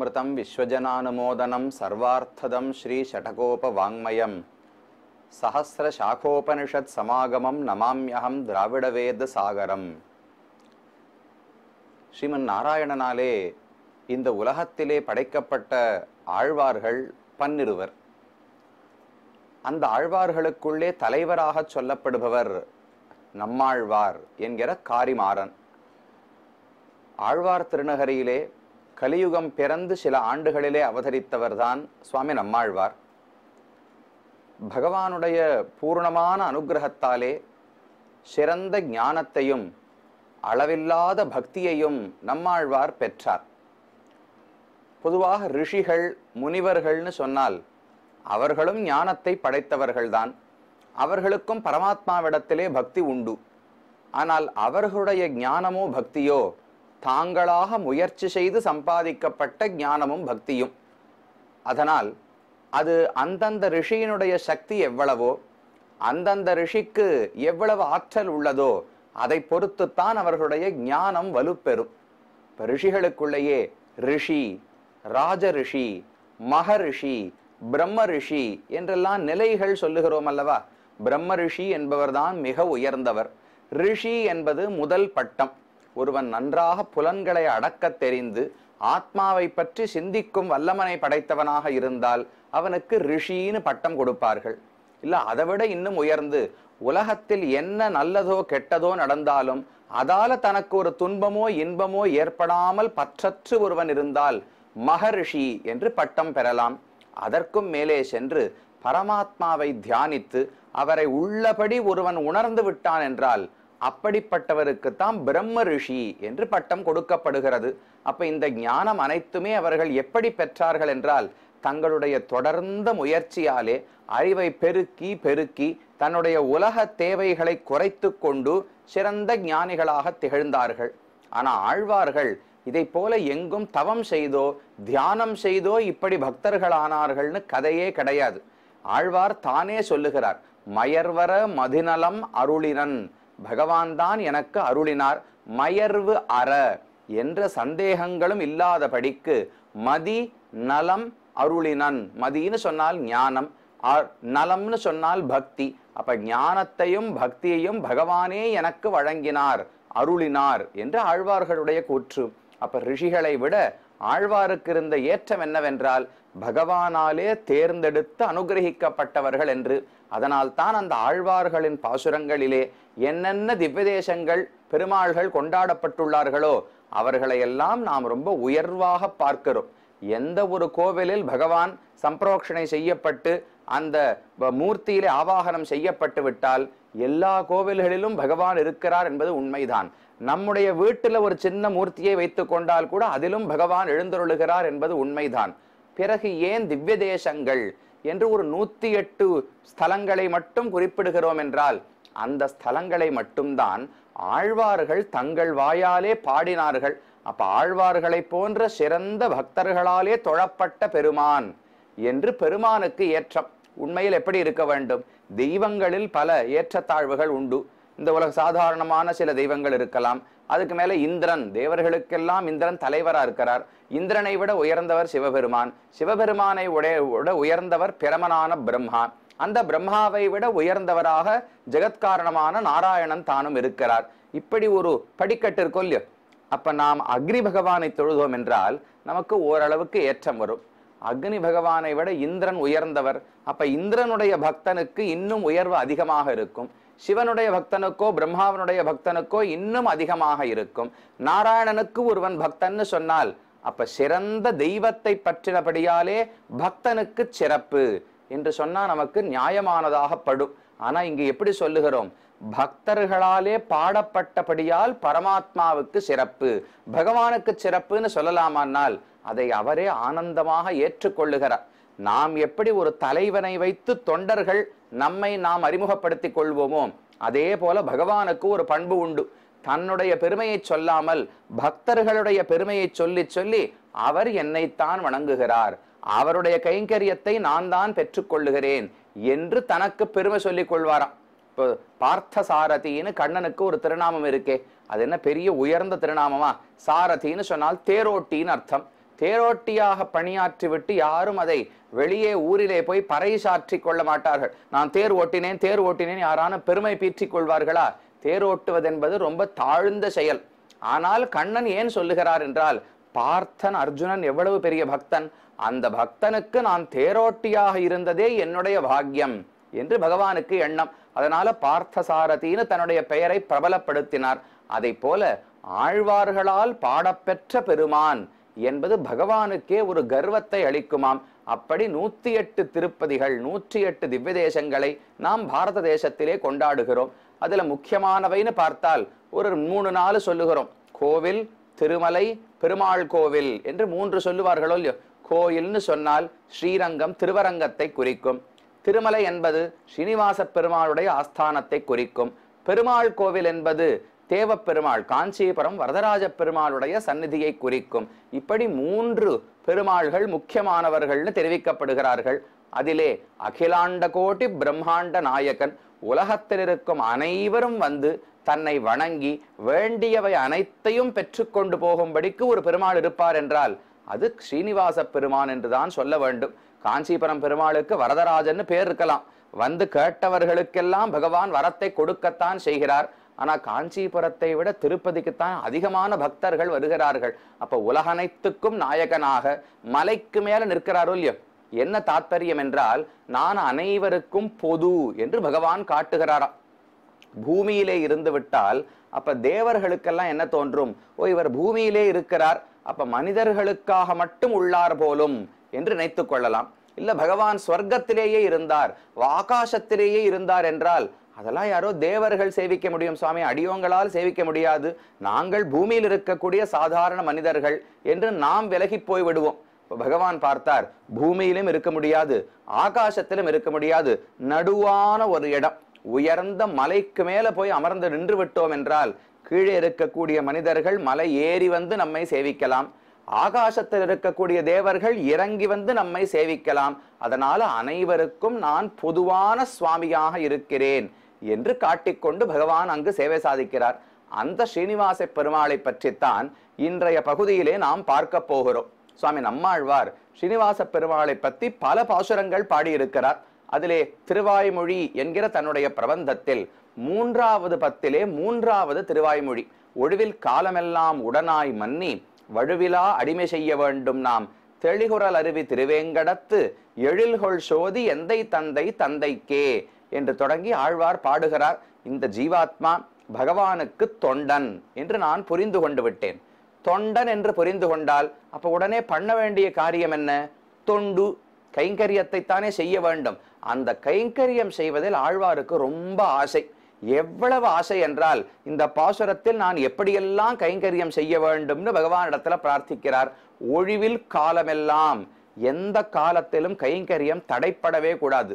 சர்வார்த்ததம் ஸ்ரீ సర్వార్థదం வாங்மயம் షటకోపవాంగ్మయం சமாகமம் సమాగమం திராவிட வேத சாகரம் ஸ்ரீமன் நாராயணனாலே இந்த உலகத்திலே படைக்கப்பட்ட ஆழ்வார்கள் பன்னிருவர் அந்த ஆழ்வார்களுக்குள்ளே தலைவராக சொல்லப்படுபவர் நம்மாழ்வார் என்கிற காரிமாறன் ஆழ்வார் திருநகரியிலே கலியுகம் பிறந்து சில ஆண்டுகளிலே அவதரித்தவர்தான் சுவாமி நம்மாழ்வார் பகவானுடைய பூர்ணமான அனுகிரகத்தாலே சிறந்த ஞானத்தையும் அளவில்லாத பக்தியையும் நம்மாழ்வார் பெற்றார் பொதுவாக ரிஷிகள் முனிவர்கள்னு சொன்னால் அவர்களும் ஞானத்தை படைத்தவர்கள்தான் அவர்களுக்கும் பரமாத்மாவிடத்திலே பக்தி உண்டு ஆனால் அவர்களுடைய ஞானமோ பக்தியோ தாங்களாக முயற்சி செய்து சம்பாதிக்கப்பட்ட ஞானமும் பக்தியும் அதனால் அது அந்தந்த ரிஷியினுடைய சக்தி எவ்வளவோ அந்தந்த ரிஷிக்கு எவ்வளவு ஆற்றல் உள்ளதோ அதை பொறுத்துத்தான் அவர்களுடைய ஞானம் வலுப்பெறும் இப்போ ரிஷிகளுக்குள்ளேயே ரிஷி ராஜ ரிஷி மகரிஷி பிரம்ம ரிஷி என்றெல்லாம் நிலைகள் சொல்லுகிறோம் அல்லவா பிரம்ம ரிஷி என்பவர்தான் மிக உயர்ந்தவர் ரிஷி என்பது முதல் பட்டம் ஒருவன் நன்றாக புலன்களை அடக்கத் தெரிந்து ஆத்மாவை பற்றி சிந்திக்கும் வல்லமனை படைத்தவனாக இருந்தால் அவனுக்கு ரிஷின்னு பட்டம் கொடுப்பார்கள் இல்லை அதைவிட இன்னும் உயர்ந்து உலகத்தில் என்ன நல்லதோ கெட்டதோ நடந்தாலும் அதால தனக்கு ஒரு துன்பமோ இன்பமோ ஏற்படாமல் பற்றற்று ஒருவன் இருந்தால் மகரிஷி என்று பட்டம் பெறலாம் அதற்கும் மேலே சென்று பரமாத்மாவை தியானித்து அவரை உள்ளபடி ஒருவன் உணர்ந்து விட்டான் என்றால் அப்படிப்பட்டவருக்கு தான் பிரம்ம ரிஷி என்று பட்டம் கொடுக்கப்படுகிறது அப்ப இந்த ஞானம் அனைத்துமே அவர்கள் எப்படி பெற்றார்கள் என்றால் தங்களுடைய தொடர்ந்த முயற்சியாலே அறிவை பெருக்கி பெருக்கி தன்னுடைய உலக தேவைகளை குறைத்து கொண்டு சிறந்த ஞானிகளாக திகழ்ந்தார்கள் ஆனால் ஆழ்வார்கள் இதை போல எங்கும் தவம் செய்தோ தியானம் செய்தோ இப்படி பக்தர்களானார்கள்னு கதையே கிடையாது ஆழ்வார் தானே சொல்லுகிறார் மயர்வர மதிநலம் அருளினன் பகவான் தான் எனக்கு அருளினார் மயர்வு அற என்ற சந்தேகங்களும் இல்லாதபடிக்கு மதி நலம் அருளினன் மதின்னு சொன்னால் ஞானம் நலம்னு சொன்னால் பக்தி அப்ப ஞானத்தையும் பக்தியையும் பகவானே எனக்கு வழங்கினார் அருளினார் என்று ஆழ்வார்களுடைய கூற்று அப்ப ரிஷிகளை விட ஆழ்வாருக்கு இருந்த ஏற்றம் என்னவென்றால் பகவானாலே தேர்ந்தெடுத்து அனுகிரகிக்கப்பட்டவர்கள் என்று அதனால் தான் அந்த ஆழ்வார்களின் பாசுரங்களிலே என்னென்ன திவ்யதேசங்கள் பெருமாள்கள் கொண்டாடப்பட்டுள்ளார்களோ அவர்களையெல்லாம் நாம் ரொம்ப உயர்வாக பார்க்கிறோம் எந்த ஒரு கோவிலில் பகவான் சம்பரோக்ஷனை செய்யப்பட்டு அந்த மூர்த்தியிலே ஆவாகனம் செய்யப்பட்டு விட்டால் எல்லா கோவில்களிலும் பகவான் இருக்கிறார் என்பது உண்மைதான் நம்முடைய வீட்டில் ஒரு சின்ன மூர்த்தியை வைத்து கொண்டால் கூட அதிலும் பகவான் எழுந்தருளுகிறார் என்பது உண்மைதான் பிறகு ஏன் திவ்ய தேசங்கள் என்று ஒரு நூத்தி எட்டு ஸ்தலங்களை மட்டும் குறிப்பிடுகிறோம் என்றால் அந்த ஸ்தலங்களை மட்டும்தான் ஆழ்வார்கள் தங்கள் வாயாலே பாடினார்கள் அப்ப ஆழ்வார்களை போன்ற சிறந்த பக்தர்களாலே தொழப்பட்ட பெருமான் என்று பெருமானுக்கு ஏற்றம் உண்மையில் எப்படி இருக்க வேண்டும் தெய்வங்களில் பல ஏற்றத்தாழ்வுகள் உண்டு இந்த உலக சாதாரணமான சில தெய்வங்கள் இருக்கலாம் அதுக்கு மேலே இந்திரன் தேவர்களுக்கெல்லாம் இந்திரன் தலைவராக இருக்கிறார் இந்திரனை விட உயர்ந்தவர் சிவபெருமான் சிவபெருமானை உடைய விட உயர்ந்தவர் பிரமனான பிரம்மா அந்த பிரம்மாவை விட உயர்ந்தவராக ஜெகத்காரணமான நாராயணன் தானும் இருக்கிறார் இப்படி ஒரு படிக்கட்டு இருக்கோ இல்லையோ அப்ப நாம் அக்னி பகவானை தொழுதோம் என்றால் நமக்கு ஓரளவுக்கு ஏற்றம் வரும் அக்னி பகவானை விட இந்திரன் உயர்ந்தவர் அப்ப இந்திரனுடைய பக்தனுக்கு இன்னும் உயர்வு அதிகமாக இருக்கும் சிவனுடைய பக்தனுக்கோ பிரம்மாவனுடைய பக்தனுக்கோ இன்னும் அதிகமாக இருக்கும் நாராயணனுக்கு ஒருவன் பக்தன்னு சொன்னால் அப்ப சிறந்த தெய்வத்தை பற்றினபடியாலே பக்தனுக்கு சிறப்பு என்று சொன்னா நமக்கு நியாயமானதாக படும் ஆனா இங்கு எப்படி சொல்லுகிறோம் பக்தர்களாலே பாடப்பட்டபடியால் பரமாத்மாவுக்கு சிறப்பு பகவானுக்கு சிறப்புன்னு சொல்லலாமானால் அதை அவரே ஆனந்தமாக ஏற்றுக்கொள்ளுகிறார் நாம் எப்படி ஒரு தலைவனை வைத்து தொண்டர்கள் நம்மை நாம் அறிமுகப்படுத்திக் கொள்வோமோ அதே போல பகவானுக்கு ஒரு பண்பு உண்டு தன்னுடைய பெருமையை சொல்லாமல் பக்தர்களுடைய பெருமையை சொல்லி சொல்லி அவர் என்னைத்தான் வணங்குகிறார் அவருடைய கைங்கரியத்தை நான் தான் பெற்றுக்கொள்ளுகிறேன் என்று தனக்கு பெருமை சொல்லிக் கொள்வாராம் இப்போ பார்த்த சாரதின்னு கண்ணனுக்கு ஒரு திருநாமம் இருக்கே அது என்ன பெரிய உயர்ந்த திருநாமமா சாரதின்னு சொன்னால் தேரோட்டின்னு அர்த்தம் தேரோட்டியாக பணியாற்றிவிட்டு யாரும் அதை வெளியே ஊரிலே போய் பறைசாற்றி கொள்ள மாட்டார்கள் நான் தேர் ஓட்டினேன் தேர் ஓட்டினேன் யாரான பெருமை பீற்றிக் கொள்வார்களா தேர் என்பது ரொம்ப தாழ்ந்த செயல் ஆனால் கண்ணன் ஏன் சொல்லுகிறார் என்றால் பார்த்தன் அர்ஜுனன் எவ்வளவு பெரிய பக்தன் அந்த பக்தனுக்கு நான் தேரோட்டியாக இருந்ததே என்னுடைய பாக்கியம் என்று பகவானுக்கு எண்ணம் அதனால பார்த்தசாரதின்னு தன்னுடைய பெயரை பிரபலப்படுத்தினார் அதை போல ஆழ்வார்களால் பாடப்பெற்ற பெருமான் என்பது பகவானுக்கே ஒரு கர்வத்தை அளிக்குமாம் அப்படி நூற்றி எட்டு திருப்பதிகள் நூற்றி எட்டு திவ்ய தேசங்களை நாம் பாரத தேசத்திலே கொண்டாடுகிறோம் அதில் முக்கியமானவைன்னு பார்த்தால் ஒரு மூணு நாலு சொல்லுகிறோம் கோவில் திருமலை பெருமாள் கோவில் என்று மூன்று சொல்லுவார்களோ இல்லையோ கோயில்னு சொன்னால் ஸ்ரீரங்கம் திருவரங்கத்தை குறிக்கும் திருமலை என்பது ஸ்ரீனிவாச பெருமாளுடைய ஆஸ்தானத்தை குறிக்கும் பெருமாள் கோவில் என்பது தேவப்பெருமாள் காஞ்சிபுரம் வரதராஜ பெருமாளுடைய சந்நிதியை குறிக்கும் இப்படி மூன்று பெருமாள்கள் முக்கியமானவர்கள்னு தெரிவிக்கப்படுகிறார்கள் அதிலே அகிலாண்ட கோட்டி பிரம்மாண்ட நாயகன் உலகத்தில் இருக்கும் அனைவரும் வந்து தன்னை வணங்கி வேண்டியவை அனைத்தையும் பெற்றுக்கொண்டு போகும்படிக்கு ஒரு பெருமாள் இருப்பார் என்றால் அது ஸ்ரீனிவாச பெருமான் என்றுதான் சொல்ல வேண்டும் காஞ்சிபுரம் பெருமாளுக்கு வரதராஜன்னு பேர் இருக்கலாம் வந்து கேட்டவர்களுக்கெல்லாம் பகவான் வரத்தை கொடுக்கத்தான் செய்கிறார் ஆனால் காஞ்சிபுரத்தை விட திருப்பதிக்குத்தான் அதிகமான பக்தர்கள் வருகிறார்கள் அப்போ உலகனைத்துக்கும் நாயகனாக மலைக்கு மேலே நிற்கிறாரோ இல்லையோ என்ன தாத்பரியம் என்றால் நான் அனைவருக்கும் பொது என்று பகவான் காட்டுகிறாராம் பூமியிலே இருந்து விட்டால் அப்ப தேவர்களுக்கெல்லாம் என்ன தோன்றும் ஓ இவர் பூமியிலே இருக்கிறார் அப்ப மனிதர்களுக்காக மட்டும் உள்ளார் போலும் என்று நினைத்து கொள்ளலாம் இல்ல பகவான் ஸ்வர்க்கத்திலேயே இருந்தார் ஆகாசத்திலேயே இருந்தார் என்றால் அதெல்லாம் யாரோ தேவர்கள் சேவிக்க முடியும் சுவாமி அடியோங்களால் சேவிக்க முடியாது நாங்கள் பூமியில் இருக்கக்கூடிய சாதாரண மனிதர்கள் என்று நாம் விலகி போய் விடுவோம் பகவான் பார்த்தார் பூமியிலும் இருக்க முடியாது ஆகாசத்திலும் இருக்க முடியாது நடுவான ஒரு இடம் உயர்ந்த மலைக்கு மேல போய் அமர்ந்து நின்று விட்டோம் என்றால் கீழே இருக்கக்கூடிய மனிதர்கள் மலை ஏறி வந்து நம்மை சேவிக்கலாம் ஆகாசத்தில் இருக்கக்கூடிய தேவர்கள் இறங்கி வந்து நம்மை சேவிக்கலாம் அதனால அனைவருக்கும் நான் பொதுவான சுவாமியாக இருக்கிறேன் என்று காட்டிக்கொண்டு பகவான் அங்கு சேவை சாதிக்கிறார் அந்த ஸ்ரீனிவாச பெருமாளை பற்றித்தான் இன்றைய பகுதியிலே நாம் பார்க்க போகிறோம் சுவாமி நம்மாழ்வார் ஸ்ரீனிவாச பெருமாளை பற்றி பல பாசுரங்கள் பாடியிருக்கிறார் அதிலே திருவாய்மொழி என்கிற தன்னுடைய பிரபந்தத்தில் மூன்றாவது பத்திலே மூன்றாவது திருவாய்மொழி ஒடுவில் காலமெல்லாம் உடனாய் மன்னி வழுவிலா அடிமை செய்ய வேண்டும் நாம் தெளிகுரல் அருவி திருவேங்கடத்து எழில்கொள் சோதி எந்தை தந்தை தந்தைக்கே என்று தொடங்கி ஆழ்வார் பாடுகிறார் இந்த ஜீவாத்மா பகவானுக்கு தொண்டன் என்று நான் புரிந்து கொண்டு விட்டேன் தொண்டன் என்று புரிந்து கொண்டால் அப்போ உடனே பண்ண வேண்டிய காரியம் என்ன தொண்டு கைங்கரியத்தைத்தானே செய்ய வேண்டும் அந்த கைங்கரியம் செய்வதில் ஆழ்வாருக்கு ரொம்ப ஆசை எவ்வளவு ஆசை என்றால் இந்த பாசுரத்தில் நான் எப்படியெல்லாம் கைங்கரியம் செய்ய வேண்டும்னு இடத்துல பிரார்த்திக்கிறார் ஒழிவில் காலமெல்லாம் எந்த காலத்திலும் கைங்கரியம் தடைப்படவே கூடாது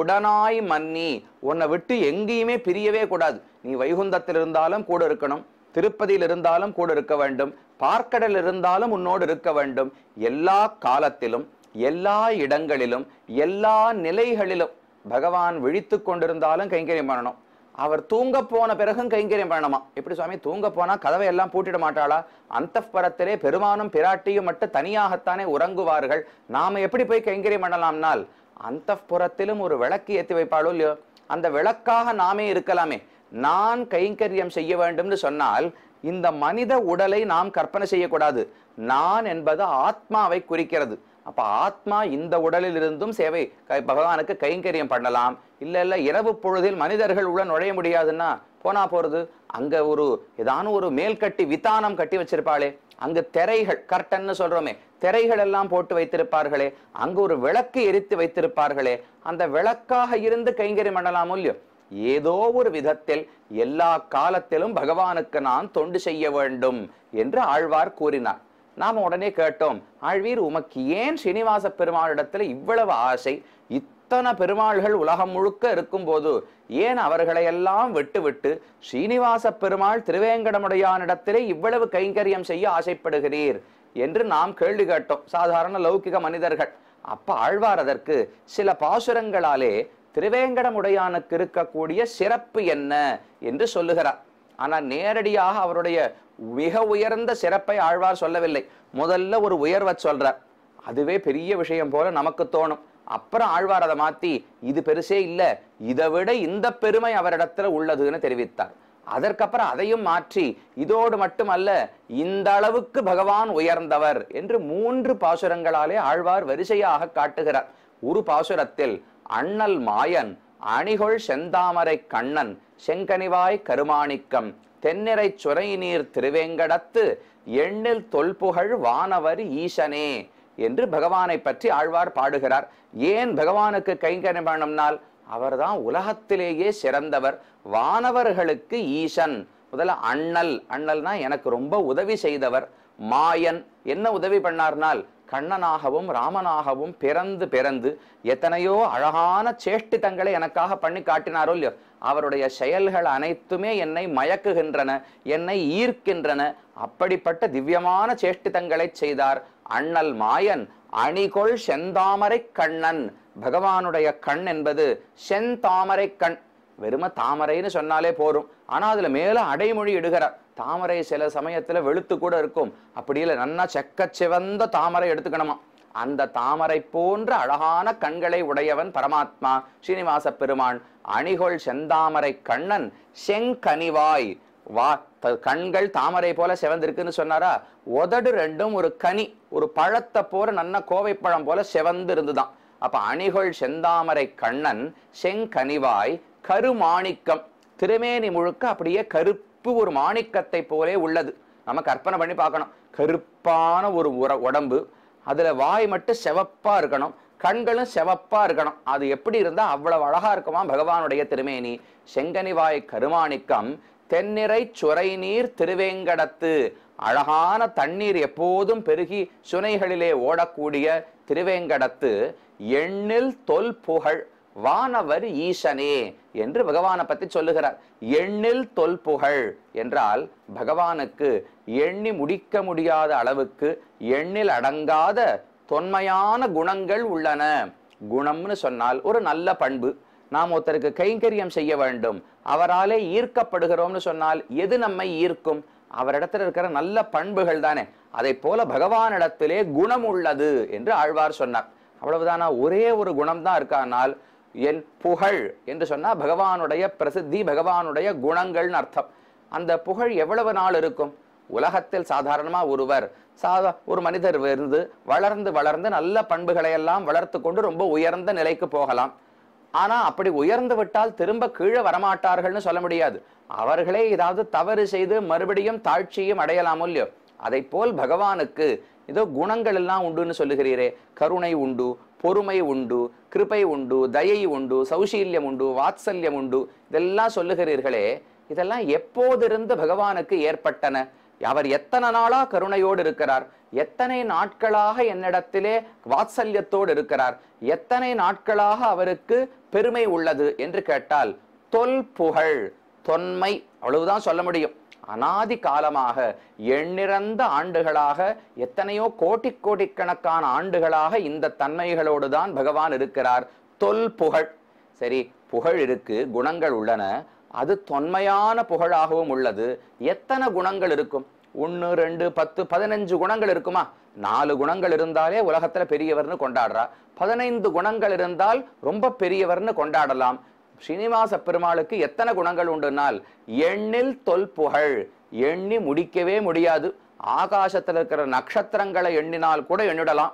உடனாய் மன்னி உன்னை விட்டு எங்கேயுமே பிரியவே கூடாது நீ வைகுந்தத்தில் இருந்தாலும் கூட இருக்கணும் திருப்பதியில் இருந்தாலும் கூட இருக்க வேண்டும் பார்க்கடல் இருந்தாலும் உன்னோடு இருக்க வேண்டும் எல்லா காலத்திலும் எல்லா இடங்களிலும் எல்லா நிலைகளிலும் பகவான் விழித்து கொண்டிருந்தாலும் கைங்கரியம் பண்ணணும் அவர் தூங்க போன பிறகும் கைங்கரியம் பண்ணணுமா எப்படி சுவாமி தூங்க போனா கதவை எல்லாம் பூட்டிட மாட்டாளா அந்த பரத்திலே பெருமானும் பிராட்டியும் மட்டும் தனியாகத்தானே உறங்குவார்கள் நாம எப்படி போய் கைங்கரியம் பண்ணலாம்னால் அந்த புறத்திலும் ஒரு விளக்கு ஏற்றி வைப்பாளோ இல்லையோ அந்த விளக்காக நாமே இருக்கலாமே நான் கைங்கரியம் செய்ய வேண்டும்னு சொன்னால் இந்த மனித உடலை நாம் கற்பனை செய்யக்கூடாது நான் என்பது ஆத்மாவை குறிக்கிறது அப்ப ஆத்மா இந்த உடலில் இருந்தும் சேவை பகவானுக்கு கைங்கரியம் பண்ணலாம் இல்லை இல்லை இரவு பொழுதில் மனிதர்கள் உள்ள நுழைய முடியாதுன்னா போனா போகிறது அங்கே ஒரு ஏதானும் ஒரு மேல்கட்டி வித்தானம் கட்டி வச்சிருப்பாளே அங்கு திரைகள் கர்டன்னு சொல்றோமே திரைகள் எல்லாம் போட்டு வைத்திருப்பார்களே அங்கு ஒரு விளக்கு எரித்து வைத்திருப்பார்களே அந்த விளக்காக இருந்து கைங்கறி பண்ணலாமோ இல்லையோ ஏதோ ஒரு விதத்தில் எல்லா காலத்திலும் பகவானுக்கு நான் தொண்டு செய்ய வேண்டும் என்று ஆழ்வார் கூறினார் நாம் உடனே கேட்டோம் ஆழ்வீர் உமக்கு ஏன் ஸ்ரீனிவாச பெருமானிடத்தில் இவ்வளவு ஆசை அத்தனை பெருமாள்கள் உலகம் முழுக்க இருக்கும்போது ஏன் அவர்களையெல்லாம் விட்டுவிட்டு ஸ்ரீனிவாச பெருமாள் திருவேங்கடமுடையானிடத்திலே இவ்வளவு கைங்கரியம் செய்ய ஆசைப்படுகிறீர் என்று நாம் கேள்வி கேட்டோம் சாதாரண லௌகிக மனிதர்கள் அப்ப ஆழ்வார் அதற்கு சில பாசுரங்களாலே திருவேங்கடமுடையானுக்கு இருக்கக்கூடிய சிறப்பு என்ன என்று சொல்லுகிறார் ஆனால் நேரடியாக அவருடைய மிக உயர்ந்த சிறப்பை ஆழ்வார் சொல்லவில்லை முதல்ல ஒரு உயர்வை சொல்றார் அதுவே பெரிய விஷயம் போல நமக்கு தோணும் அப்புறம் ஆழ்வார் அதை மாத்தி இது பெருசே இல்லை இதை விட இந்த பெருமை அவரிடத்துல உள்ளதுன்னு தெரிவித்தார் அதற்கப்புறம் அதையும் மாற்றி இதோடு மட்டுமல்ல இந்த அளவுக்கு பகவான் உயர்ந்தவர் என்று மூன்று பாசுரங்களாலே ஆழ்வார் வரிசையாக காட்டுகிறார் ஒரு பாசுரத்தில் அண்ணல் மாயன் அணிகொள் செந்தாமரை கண்ணன் செங்கனிவாய் கருமாணிக்கம் தென்னிறை சுரை நீர் திருவேங்கடத்து எண்ணில் தொல்புகழ் வானவர் ஈசனே என்று பகவானை பற்றி ஆழ்வார் பாடுகிறார் ஏன் பகவானுக்கு கைங்கரிபணம்னால் அவர்தான் உலகத்திலேயே சிறந்தவர் வானவர்களுக்கு ஈசன் முதல்ல அண்ணல் அண்ணல்னா எனக்கு ரொம்ப உதவி செய்தவர் மாயன் என்ன உதவி பண்ணார்னால் கண்ணனாகவும் ராமனாகவும் பிறந்து பிறந்து எத்தனையோ அழகான சேஷ்டித்தங்களை எனக்காக பண்ணி காட்டினாரோ இல்லையோ அவருடைய செயல்கள் அனைத்துமே என்னை மயக்குகின்றன என்னை ஈர்க்கின்றன அப்படிப்பட்ட திவ்யமான சேஷ்டிதங்களை செய்தார் அண்ணல் மாயன் அணிகொள் செந்தாமரை கண்ணன் பகவானுடைய கண் என்பது செந்தாமரை கண் வெறும தாமரைன்னு சொன்னாலே போரும் ஆனா அதுல மேல அடைமொழி இடுகிறார் தாமரை சில சமயத்துல வெளுத்து கூட இருக்கும் அப்படி இல்லை நன்னா செக்க சிவந்த தாமரை எடுத்துக்கணுமா அந்த தாமரை போன்ற அழகான கண்களை உடையவன் பரமாத்மா ஸ்ரீனிவாச பெருமான் அணிகொள் செந்தாமரை கண்ணன் செங்கனிவாய் வா கண்கள் தாமரை போல செவந்திருக்குன்னு சொன்னாரா உதடு ரெண்டும் ஒரு கனி ஒரு பழத்தை போல நல்ல கோவைப்பழம் போல செவந்து இருந்துதான் அப்ப அணிகள் செந்தாமரை கண்ணன் செங்கனிவாய் கருமாணிக்கம் திருமேனி முழுக்க அப்படியே கருப்பு ஒரு மாணிக்கத்தை போலே உள்ளது நம்ம கற்பனை பண்ணி பார்க்கணும் கருப்பான ஒரு உர உடம்பு அதுல வாய் மட்டும் செவப்பா இருக்கணும் கண்களும் செவப்பா இருக்கணும் அது எப்படி இருந்தா அவ்வளவு அழகா இருக்குமா பகவானுடைய திருமேனி செங்கனிவாய் கருமாணிக்கம் தென்னிறை சுரை நீர் திருவேங்கடத்து அழகான தண்ணீர் எப்போதும் பெருகி சுனைகளிலே ஓடக்கூடிய திருவேங்கடத்து எண்ணில் தொல் புகழ் வானவர் ஈசனே என்று பகவானை பற்றி சொல்லுகிறார் எண்ணில் தொல் புகழ் என்றால் பகவானுக்கு எண்ணி முடிக்க முடியாத அளவுக்கு எண்ணில் அடங்காத தொன்மையான குணங்கள் உள்ளன குணம்னு சொன்னால் ஒரு நல்ல பண்பு நாம் ஒருத்தருக்கு கைங்கரியம் செய்ய வேண்டும் அவராலே ஈர்க்கப்படுகிறோம்னு சொன்னால் எது நம்மை ஈர்க்கும் அவரிடத்தில் இருக்கிற நல்ல பண்புகள் தானே அதை போல பகவானிடத்திலே குணம் உள்ளது என்று ஆழ்வார் சொன்னார் அவ்வளவுதானா ஒரே ஒரு குணம் தான் இருக்கானால் என் புகழ் என்று சொன்னால் பகவானுடைய பிரசித்தி பகவானுடைய குணங்கள்னு அர்த்தம் அந்த புகழ் எவ்வளவு நாள் இருக்கும் உலகத்தில் சாதாரணமாக ஒருவர் சாதா ஒரு மனிதர் இருந்து வளர்ந்து வளர்ந்து நல்ல பண்புகளை எல்லாம் வளர்த்து கொண்டு ரொம்ப உயர்ந்த நிலைக்கு போகலாம் ஆனா அப்படி உயர்ந்து விட்டால் திரும்ப கீழே வரமாட்டார்கள்னு சொல்ல முடியாது அவர்களே ஏதாவது தவறு செய்து மறுபடியும் தாழ்ச்சியும் அடையலாமோ இல்லையோ அதை போல் பகவானுக்கு ஏதோ குணங்கள் எல்லாம் உண்டுன்னு சொல்லுகிறீரே கருணை உண்டு பொறுமை உண்டு கிருபை உண்டு தயை உண்டு சௌசீல்யம் உண்டு வாத்சல்யம் உண்டு இதெல்லாம் சொல்லுகிறீர்களே இதெல்லாம் எப்போதிருந்து பகவானுக்கு ஏற்பட்டன அவர் எத்தனை நாளா கருணையோடு இருக்கிறார் எத்தனை நாட்களாக என்னிடத்திலே வாத்சல்யத்தோடு இருக்கிறார் எத்தனை நாட்களாக அவருக்கு பெருமை உள்ளது என்று கேட்டால் தொல் புகழ் தொன்மை அவ்வளவுதான் சொல்ல முடியும் அனாதி காலமாக எண்ணிறந்த ஆண்டுகளாக எத்தனையோ கோடி கோடிக்கணக்கான ஆண்டுகளாக இந்த தன்மைகளோடு தான் பகவான் இருக்கிறார் தொல் புகழ் சரி புகழ் இருக்கு குணங்கள் உள்ளன அது தொன்மையான புகழாகவும் உள்ளது எத்தனை குணங்கள் இருக்கும் ஒன்று ரெண்டு பத்து பதினஞ்சு குணங்கள் இருக்குமா நாலு குணங்கள் இருந்தாலே உலகத்தில் பெரியவர்னு கொண்டாடுறா பதினைந்து குணங்கள் இருந்தால் ரொம்ப பெரியவர்னு கொண்டாடலாம் ஸ்ரீனிவாச பெருமாளுக்கு எத்தனை குணங்கள் உண்டுனால் எண்ணில் தொல் புகழ் எண்ணி முடிக்கவே முடியாது ஆகாசத்தில் இருக்கிற நட்சத்திரங்களை எண்ணினால் கூட எண்ணிடலாம்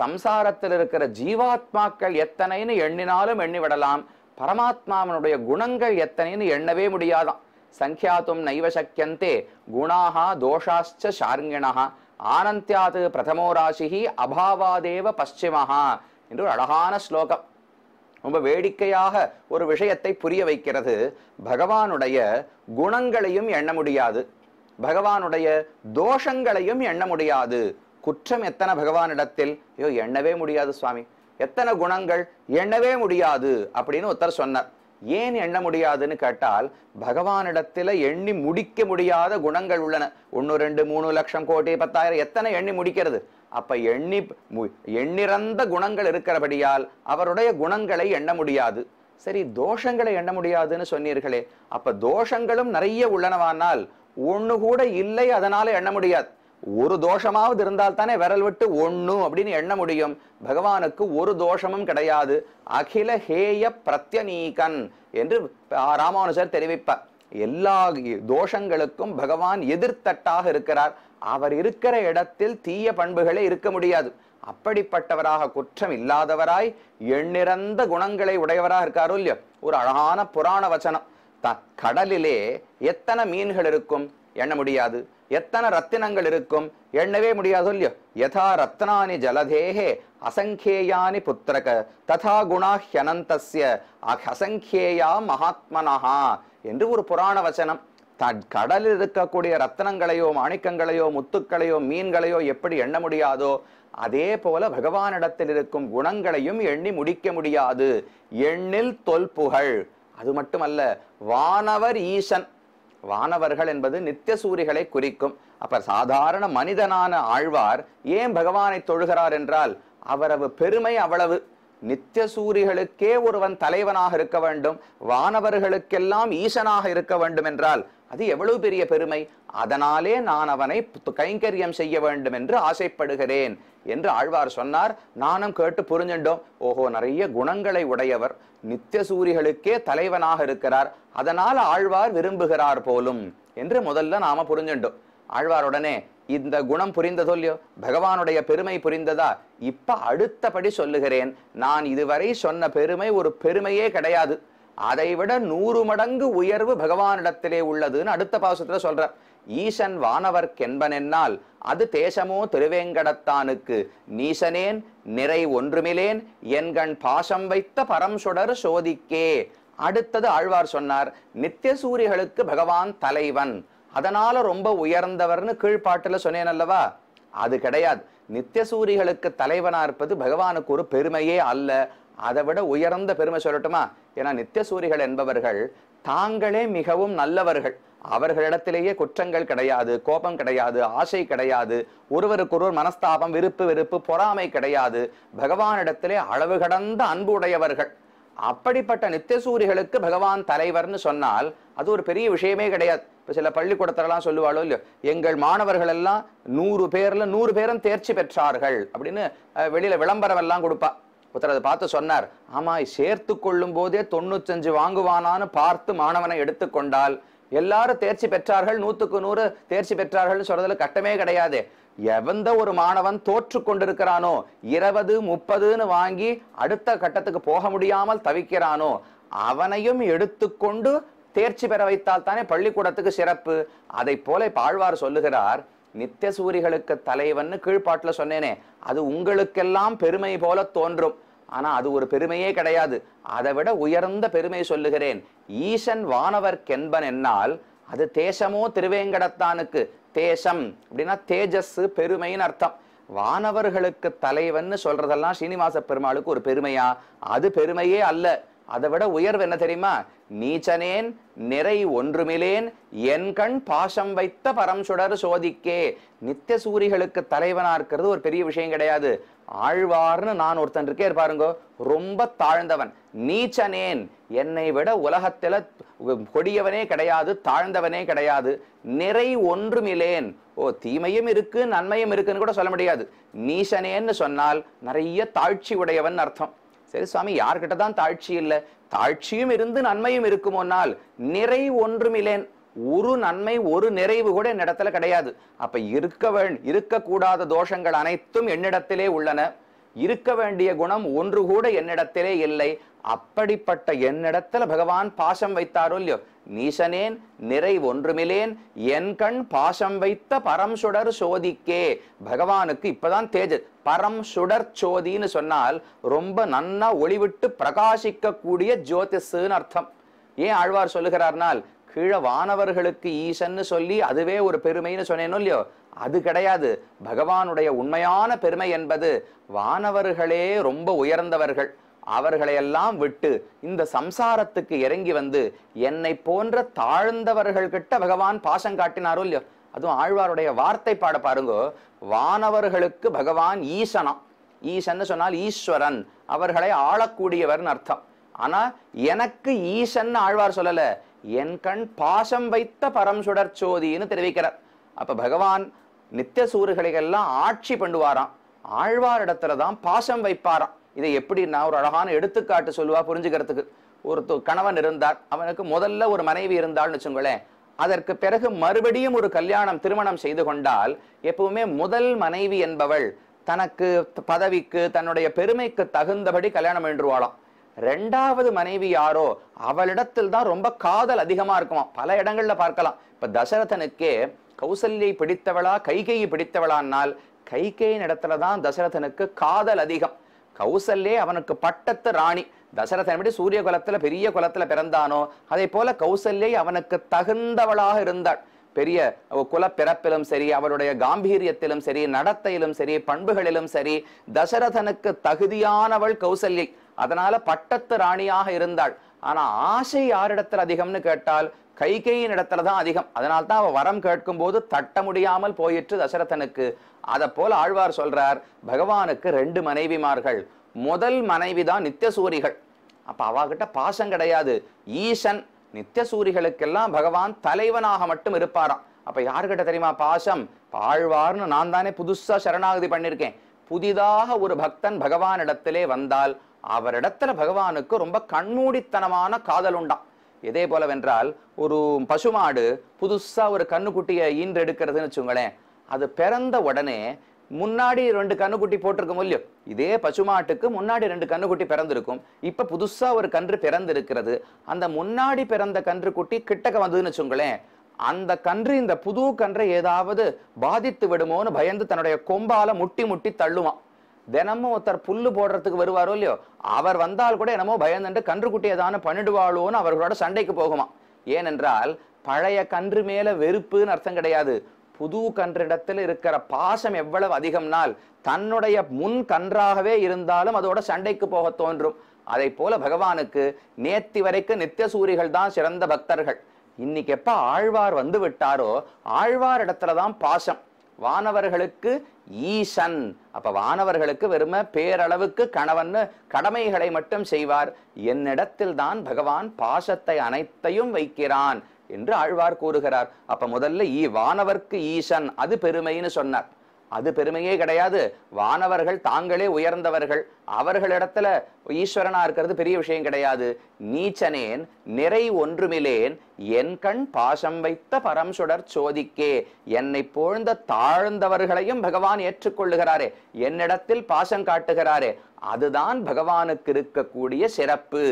சம்சாரத்தில் இருக்கிற ஜீவாத்மாக்கள் எத்தனைன்னு எண்ணினாலும் எண்ணிவிடலாம் பரமாத்மாவனுடைய குணங்கள் எத்தனைன்னு எண்ணவே முடியாதான் சங்கியாத்தும் நைவ சக்கியந்தே குணாகா தோஷாச்ச சாருங்கிணகா ஆனந்தியாது பிரதமோ ராசிகி அபாவாதேவ பশ্চিமஹா என்று ஒரு அழகான ஸ்லோகம் ரொம்ப வேடிக்கையாக ஒரு விஷயத்தை புரிய வைக்கிறது பகவானுடைய குணங்களையும் எண்ண முடியாது பகவானுடைய தோஷங்களையும் எண்ண முடியாது குற்றம் எத்தனை பகவானிடத்தில் ஐயோ எண்ணவே முடியாது சுவாமி எத்தனை குணங்கள் எண்ணவே முடியாது அப்படின்னு ஒருத்தர் சொன்னார் ஏன் எண்ண முடியாதுன்னு கேட்டால் பகவானிடத்தில் எண்ணி முடிக்க முடியாத குணங்கள் உள்ளன ஒன்று ரெண்டு மூணு லட்சம் கோடி பத்தாயிரம் எத்தனை எண்ணி முடிக்கிறது அப்ப எண்ணி எண்ணிறந்த குணங்கள் இருக்கிறபடியால் அவருடைய குணங்களை எண்ண முடியாது சரி தோஷங்களை எண்ண முடியாதுன்னு சொன்னீர்களே அப்ப தோஷங்களும் நிறைய உள்ளனவானால் ஒன்று கூட இல்லை அதனால எண்ண முடியாது ஒரு தோஷமாவது இருந்தால் தானே விரல் விட்டு ஒண்ணு அப்படின்னு எண்ண முடியும் பகவானுக்கு ஒரு தோஷமும் கிடையாது அகில ஹேய பிரத்யநீகன் என்று ராமானுஜர் தெரிவிப்பார் எல்லா தோஷங்களுக்கும் பகவான் எதிர்த்தட்டாக இருக்கிறார் அவர் இருக்கிற இடத்தில் தீய பண்புகளே இருக்க முடியாது அப்படிப்பட்டவராக குற்றம் இல்லாதவராய் எண்ணிறந்த குணங்களை உடையவராக இருக்காரோ இல்லையோ ஒரு அழகான புராண வச்சனம் த கடலிலே எத்தனை மீன்கள் இருக்கும் எண்ண முடியாது எத்தனை ரத்தினங்கள் இருக்கும் எண்ணவே முடியாது இல்லையோ யதா ரத்னானி ஜலதேகே அசங்கேயானி புத்திரக ததா குணாஹ்யனந்தஸ்ய அசங்கேயா மகாத்மனஹா என்று ஒரு புராண வச்சனம் கடலில் இருக்கக்கூடிய ரத்தனங்களையோ மாணிக்கங்களையோ முத்துக்களையோ மீன்களையோ எப்படி எண்ண முடியாதோ அதே போல பகவானிடத்தில் இருக்கும் குணங்களையும் எண்ணி முடிக்க முடியாது எண்ணில் தொல்புகழ் அது மட்டுமல்ல வானவர் ஈசன் வானவர்கள் என்பது நித்திய சூரிகளை குறிக்கும் அப்ப சாதாரண மனிதனான ஆழ்வார் ஏன் பகவானை தொழுகிறார் என்றால் அவரவு பெருமை அவ்வளவு நித்திய சூரிகளுக்கே ஒருவன் தலைவனாக இருக்க வேண்டும் வானவர்களுக்கெல்லாம் ஈசனாக இருக்க வேண்டும் என்றால் அது எவ்வளவு பெரிய பெருமை அதனாலே நான் அவனை கைங்கரியம் செய்ய வேண்டும் என்று ஆசைப்படுகிறேன் என்று ஆழ்வார் சொன்னார் நானும் கேட்டு புரிஞ்சுட்டோம் ஓஹோ நிறைய குணங்களை உடையவர் நித்திய சூரிகளுக்கே தலைவனாக இருக்கிறார் அதனால் ஆழ்வார் விரும்புகிறார் போலும் என்று முதல்ல நாம புரிஞ்சுட்டோம் ஆழ்வாருடனே இந்த குணம் புரிந்ததோ இல்லையோ பகவானுடைய பெருமை புரிந்ததா இப்ப அடுத்தபடி சொல்லுகிறேன் நான் இதுவரை சொன்ன பெருமை ஒரு பெருமையே கிடையாது அதைவிட நூறு மடங்கு உயர்வு பகவானிடத்திலே உள்ளதுன்னு அடுத்த பாசத்துல சொல்றேன் ஈசன் வானவர் கென்பனென்னால் அது தேசமோ திருவேங்கடத்தானுக்கு நீசனேன் நிறை ஒன்றுமிலேன் என்கண் பாசம் வைத்த பரம் சுடர் சோதிக்கே அடுத்தது ஆழ்வார் சொன்னார் நித்திய சூரியர்களுக்கு பகவான் தலைவன் அதனால ரொம்ப உயர்ந்தவர்னு கீழ்பாட்டுல சொன்னேன் அல்லவா அது கிடையாது நித்திய சூரிகளுக்கு தலைவனா இருப்பது பகவானுக்கு ஒரு பெருமையே அல்ல அதை விட உயர்ந்த பெருமை சொல்லட்டுமா ஏன்னா நித்திய சூரிகள் என்பவர்கள் தாங்களே மிகவும் நல்லவர்கள் அவர்களிடத்திலேயே குற்றங்கள் கிடையாது கோபம் கிடையாது ஆசை கிடையாது ஒருவருக்கொருவர் மனஸ்தாபம் விருப்பு வெறுப்பு பொறாமை கிடையாது பகவானிடத்திலே அளவு கடந்த அன்பு உடையவர்கள் அப்படிப்பட்ட நித்தியசூரிகளுக்கு பகவான் தலைவர்னு சொன்னால் அது ஒரு பெரிய விஷயமே கிடையாது இப்போ சில பள்ளிக்கூடத்திலலாம் சொல்லுவாளோ இல்லையோ எங்கள் மாணவர்கள் எல்லாம் நூறு பேரில் நூறு பேரும் தேர்ச்சி பெற்றார்கள் அப்படின்னு வெளியில் விளம்பரம் எல்லாம் கொடுப்பா ஒருத்தர் அதை பார்த்து சொன்னார் ஆமாய் சேர்த்து கொள்ளும் போதே தொண்ணூத்தஞ்சு வாங்குவானான்னு பார்த்து மாணவனை எடுத்துக்கொண்டால் எல்லாரும் தேர்ச்சி பெற்றார்கள் நூற்றுக்கு நூறு தேர்ச்சி பெற்றார்கள்னு சொல்றதுல கட்டமே கிடையாது எவந்த ஒரு மாணவன் தோற்று கொண்டிருக்கிறானோ இருபது முப்பதுன்னு வாங்கி அடுத்த கட்டத்துக்கு போக முடியாமல் தவிக்கிறானோ அவனையும் எடுத்துக்கொண்டு தேர்ச்சி பெற வைத்தால் தானே பள்ளிக்கூடத்துக்கு சிறப்பு அதை போல பாழ்வார் சொல்லுகிறார் நித்திய சூரிகளுக்கு தலைவன் கீழ்பாட்டில் சொன்னேனே அது உங்களுக்கெல்லாம் பெருமை போல தோன்றும் ஆனால் அது ஒரு பெருமையே கிடையாது அதை விட உயர்ந்த பெருமை சொல்லுகிறேன் ஈசன் வானவர் கென்பன் என்னால் அது தேசமோ திருவேங்கடத்தானுக்கு தேசம் அப்படின்னா தேஜஸ் பெருமைன்னு அர்த்தம் வானவர்களுக்கு தலைவன் சொல்றதெல்லாம் சீனிவாச பெருமாளுக்கு ஒரு பெருமையா அது பெருமையே அல்ல அதை விட உயர்வு என்ன தெரியுமா நீச்சனேன் நிறை ஒன்றுமிலேன் என் கண் பாசம் வைத்த பரம் சுடர் சோதிக்கே நித்திய சூரிகளுக்கு தலைவனா இருக்கிறது ஒரு பெரிய விஷயம் கிடையாது ஆழ்வார்னு நான் ஒருத்தன் இருக்கே பாருங்க ரொம்ப தாழ்ந்தவன் நீச்சனேன் என்னை விட உலகத்தில் கொடியவனே கிடையாது தாழ்ந்தவனே கிடையாது நிறை இல்லேன் ஓ தீமையும் இருக்கு நன்மையும் இருக்குன்னு கூட சொல்ல முடியாது நீசனேன்னு சொன்னால் நிறைய தாழ்ச்சி உடையவன் அர்த்தம் சரி சுவாமி யார்கிட்ட தான் தாழ்ச்சி இல்லை தாழ்ச்சியும் இருந்து நன்மையும் இருக்குமோனால் நிறை இல்லேன் ஒரு நன்மை ஒரு நிறைவு கூட என்னிடத்துல கிடையாது அப்ப இருக்க இருக்கக்கூடாத தோஷங்கள் அனைத்தும் என்னிடத்திலே உள்ளன இருக்க வேண்டிய குணம் ஒன்று கூட என்னிடத்திலே இல்லை அப்படிப்பட்ட என்னிடத்துல பகவான் பாசம் வைத்தாரோ இல்லையோ நீசனேன் நிறை ஒன்றுமிலேன் என் கண் பாசம் வைத்த பரம் சுடர் சோதிக்கே பகவானுக்கு இப்பதான் தேஜ பரம் சுடர் சோதின்னு சொன்னால் ரொம்ப நன்னா ஒளிவிட்டு பிரகாசிக்கக்கூடிய ஜோதிஷுன்னு அர்த்தம் ஏன் ஆழ்வார் சொல்லுகிறார்னால் கீழே வானவர்களுக்கு ஈசன்னு சொல்லி அதுவே ஒரு பெருமைன்னு சொன்னேனோ இல்லையோ அது கிடையாது பகவானுடைய உண்மையான பெருமை என்பது வானவர்களே ரொம்ப உயர்ந்தவர்கள் அவர்களையெல்லாம் விட்டு இந்த சம்சாரத்துக்கு இறங்கி வந்து என்னை போன்ற தாழ்ந்தவர்கள் கிட்ட பகவான் பாசம் காட்டினாரோ இல்லையோ அதுவும் ஆழ்வாருடைய வார்த்தை பாட பாருங்கோ வானவர்களுக்கு பகவான் ஈசனம் ஈசன்னு சொன்னால் ஈஸ்வரன் அவர்களை ஆளக்கூடியவர்னு அர்த்தம் ஆனா எனக்கு ஈசன் ஆழ்வார் சொல்லலை என் கண் பாசம் வைத்த பரம் சுடற்சோதின்னு தெரிவிக்கிறார் அப்ப பகவான் நித்திய எல்லாம் ஆட்சி பண்ணுவாராம் இடத்துல தான் பாசம் வைப்பாராம் இதை எப்படி நான் ஒரு அழகான எடுத்துக்காட்டு சொல்லுவா புரிஞ்சுக்கிறதுக்கு ஒரு கணவன் இருந்தார் அவனுக்கு முதல்ல ஒரு மனைவி இருந்தாள்னு வச்சுங்களேன் அதற்கு பிறகு மறுபடியும் ஒரு கல்யாணம் திருமணம் செய்து கொண்டால் எப்பவுமே முதல் மனைவி என்பவள் தனக்கு பதவிக்கு தன்னுடைய பெருமைக்கு தகுந்தபடி கல்யாணம் வேண்டுவாளாம் ரெண்டாவது மனைவி யாரோ அவளிடத்தில் தான் ரொம்ப காதல் அதிகமா இருக்குமா பல இடங்கள்ல பார்க்கலாம் இப்ப தசரதனுக்கே கௌசல்யை பிடித்தவளா கைகையை பிடித்தவளானால் கைகையின் இடத்துல தான் தசரதனுக்கு காதல் அதிகம் கௌசல்யே அவனுக்கு பட்டத்து ராணி தசரதன் எப்படி சூரிய குலத்துல பெரிய குலத்துல பிறந்தானோ அதே போல கௌசல்யை அவனுக்கு தகுந்தவளாக இருந்தாள் பெரிய குலப்பிறப்பிலும் சரி அவருடைய காம்பீரியத்திலும் சரி நடத்தையிலும் சரி பண்புகளிலும் சரி தசரதனுக்கு தகுதியானவள் கௌசல்யை அதனால பட்டத்து ராணியாக இருந்தாள் ஆனா ஆசை யாரிடத்தில் அதிகம்னு கேட்டால் கைகையின் இடத்துல தான் அதிகம் அதனால தான் அவ வரம் கேட்கும் போது தட்ட முடியாமல் போயிற்று தசரதனுக்கு அதை போல ஆழ்வார் சொல்றார் பகவானுக்கு ரெண்டு மனைவிமார்கள் முதல் மனைவி தான் நித்தியசூரிகள் அப்ப அவகிட்ட பாசம் கிடையாது ஈசன் நித்தியசூரிகளுக்கெல்லாம் பகவான் தலைவனாக மட்டும் இருப்பாராம் அப்போ யாருக்கிட்ட தெரியுமா பாசம் பாழ்வார்னு நான் தானே புதுசா சரணாகதி பண்ணியிருக்கேன் புதிதாக ஒரு பக்தன் பகவானிடத்திலே வந்தால் அவரிடத்துல பகவானுக்கு ரொம்ப கண்மூடித்தனமான காதல் உண்டாம் இதே போலவென்றால் ஒரு பசுமாடு புதுசா ஒரு கண்ணுக்குட்டியை ஈன்றெடுக்கிறதுன்னு வச்சுங்களேன் அது பிறந்த உடனே முன்னாடி ரெண்டு கண்ணுக்குட்டி போட்டிருக்கும் இல்லையோ இதே பசுமாட்டுக்கு முன்னாடி ரெண்டு கண்ணுக்குட்டி பிறந்திருக்கும் இப்போ புதுசாக ஒரு கன்று பிறந்திருக்கிறது அந்த முன்னாடி பிறந்த கன்றுக்குட்டி கிட்டக்க வந்ததுன்னு வச்சுங்களேன் அந்த கன்று இந்த புது கன்றை ஏதாவது பாதித்து விடுமோன்னு பயந்து தன்னுடைய கொம்பால முட்டி முட்டி தள்ளுவான் தினமும் ஒருத்தர் புல்லு போடுறதுக்கு வருவாரோ இல்லையோ அவர் வந்தால் கூட என்னமோ பயந்துட்டு கன்றுக்குட்டி ஏதாவது பண்ணிடுவாளோன்னு அவர்களோட சண்டைக்கு போகுமா ஏனென்றால் பழைய கன்று மேல வெறுப்புன்னு அர்த்தம் கிடையாது புது கன்றிடத்தில் இருக்கிற பாசம் எவ்வளவு அதிகம்னால் தன்னுடைய முன் கன்றாகவே இருந்தாலும் அதோட சண்டைக்கு போக தோன்றும் அதை போல பகவானுக்கு நேத்தி வரைக்கும் நித்திய சூரிகள் தான் சிறந்த பக்தர்கள் இன்னைக்கு எப்ப ஆழ்வார் வந்து விட்டாரோ ஆழ்வார் இடத்துல தான் பாசம் வானவர்களுக்கு ஈசன் அப்ப வானவர்களுக்கு வெறும பேரளவுக்கு கணவன் கடமைகளை மட்டும் செய்வார் என்னிடத்தில் தான் பகவான் பாசத்தை அனைத்தையும் வைக்கிறான் என்று ஆழ்வார் கூறுகிறார் அப்ப முதல்ல ஈ வானவர்க்கு ஈசன் அது பெருமைன்னு சொன்னார் அது பெருமையே கிடையாது வானவர்கள் தாங்களே உயர்ந்தவர்கள் அவர்களிடத்துல ஈஸ்வரனா இருக்கிறது பெரிய விஷயம் கிடையாது நீச்சனேன் நிறை ஒன்றுமிலேன் என் கண் பாசம் வைத்த பரம் சுடர் சோதிக்கே என்னை போழ்ந்த தாழ்ந்தவர்களையும் பகவான் ஏற்றுக்கொள்ளுகிறாரே என்னிடத்தில் பாசம் காட்டுகிறாரே அதுதான் பகவானுக்கு இருக்கக்கூடிய சிறப்பு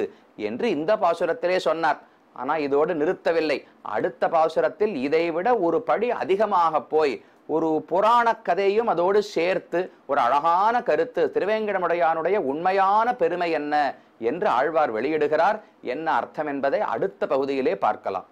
என்று இந்த பாசுரத்திலே சொன்னார் ஆனால் இதோடு நிறுத்தவில்லை அடுத்த பாசுரத்தில் இதைவிட ஒரு படி அதிகமாக போய் ஒரு புராண கதையும் அதோடு சேர்த்து ஒரு அழகான கருத்து திருவேங்கடமுடையானுடைய உண்மையான பெருமை என்ன என்று ஆழ்வார் வெளியிடுகிறார் என்ன அர்த்தம் என்பதை அடுத்த பகுதியிலே பார்க்கலாம்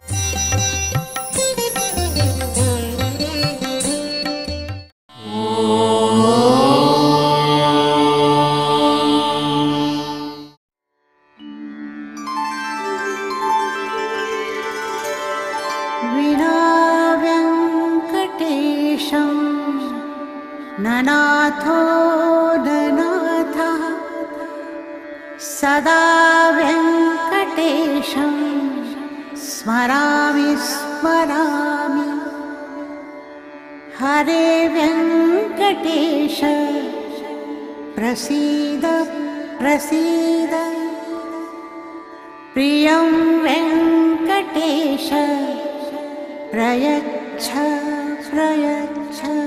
वेङ्कटेश प्रयच्छ प्रयच्छ